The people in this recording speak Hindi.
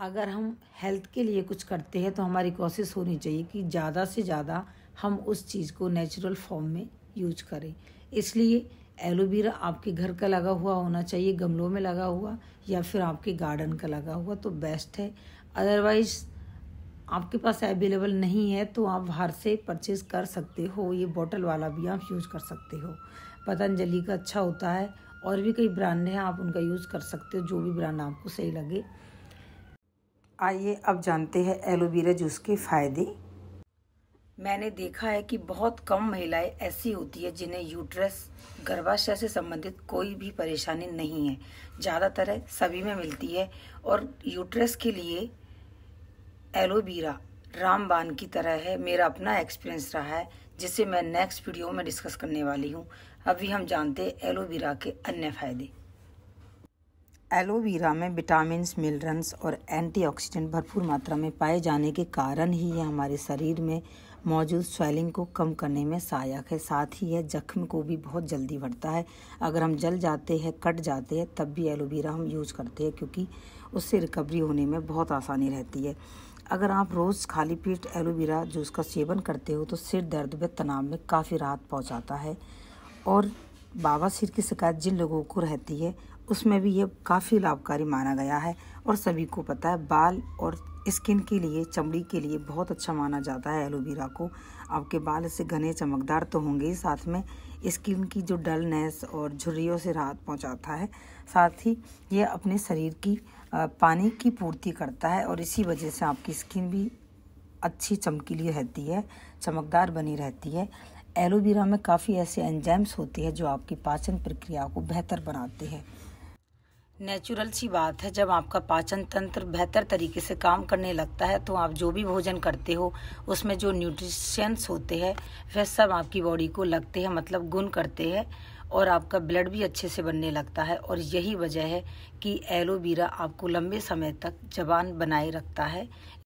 अगर हम हेल्थ के लिए कुछ करते हैं तो हमारी कोशिश होनी चाहिए कि ज़्यादा से ज़्यादा हम उस चीज़ को नेचुरल फॉर्म में यूज करें इसलिए एलोवेरा आपके घर का लगा हुआ होना चाहिए गमलों में लगा हुआ या फिर आपके गार्डन का लगा हुआ तो बेस्ट है अदरवाइज़ आपके पास अवेलेबल नहीं है तो आप बाहर से परचेज़ कर सकते हो ये बॉटल वाला भी आप यूज़ कर सकते हो पतंजलि का अच्छा होता है और भी कई ब्रांड हैं आप उनका यूज़ कर सकते हो जो भी ब्रांड आपको सही लगे आइए अब जानते हैं एलोवेरा जूस के फ़ायदे मैंने देखा है कि बहुत कम महिलाएं ऐसी होती है जिन्हें यूट्रस गर्भाशय से संबंधित कोई भी परेशानी नहीं है ज़्यादातर सभी में मिलती है और यूट्रस के लिए एलोवेरा रामबान की तरह है मेरा अपना एक्सपीरियंस रहा है जिसे मैं नेक्स्ट वीडियो में डिस्कस करने वाली हूँ अभी हम जानते हैं एलोवेरा के अन्य फ़ायदे एलोवेरा में विटामिन मिनरल्स और एंटीऑक्सीडेंट भरपूर मात्रा में पाए जाने के कारण ही यह हमारे शरीर में मौजूद स्वेलिंग को कम करने में सहायक है साथ ही यह जख्म को भी बहुत जल्दी भरता है अगर हम जल जाते हैं कट जाते हैं तब भी एलोवेरा हम यूज़ करते हैं क्योंकि उससे रिकवरी होने में बहुत आसानी रहती है अगर आप रोज़ खाली पेट एलोवेरा जूस का सेवन करते हो तो सिर दर्द व तनाव में काफ़ी राहत पहुँचाता है और बाबा सिर की शिकायत जिन लोगों को रहती है उसमें भी ये काफ़ी लाभकारी माना गया है और सभी को पता है बाल और स्किन के लिए चमड़ी के लिए बहुत अच्छा माना जाता है एलोवेरा को आपके बाल इससे घने चमकदार तो होंगे ही साथ में स्किन की जो डलनेस और झुर्रियों से राहत पहुंचाता है साथ ही यह अपने शरीर की पानी की पूर्ति करता है और इसी वजह से आपकी स्किन भी अच्छी चमकीली रहती है चमकदार बनी रहती है एलोवेरा में काफ़ी ऐसे एंजाइम्स होते हैं जो आपकी पाचन प्रक्रिया को बेहतर बनाते हैं नेचुरल सी बात है जब आपका पाचन तंत्र बेहतर तरीके से काम करने लगता है तो आप जो भी भोजन करते हो उसमें जो न्यूट्रिशंस होते हैं वह सब आपकी बॉडी को लगते हैं मतलब गुण करते हैं और आपका ब्लड भी अच्छे से बनने लगता है और यही वजह है कि एलोवेरा आपको लंबे समय तक जवान बनाए रखता है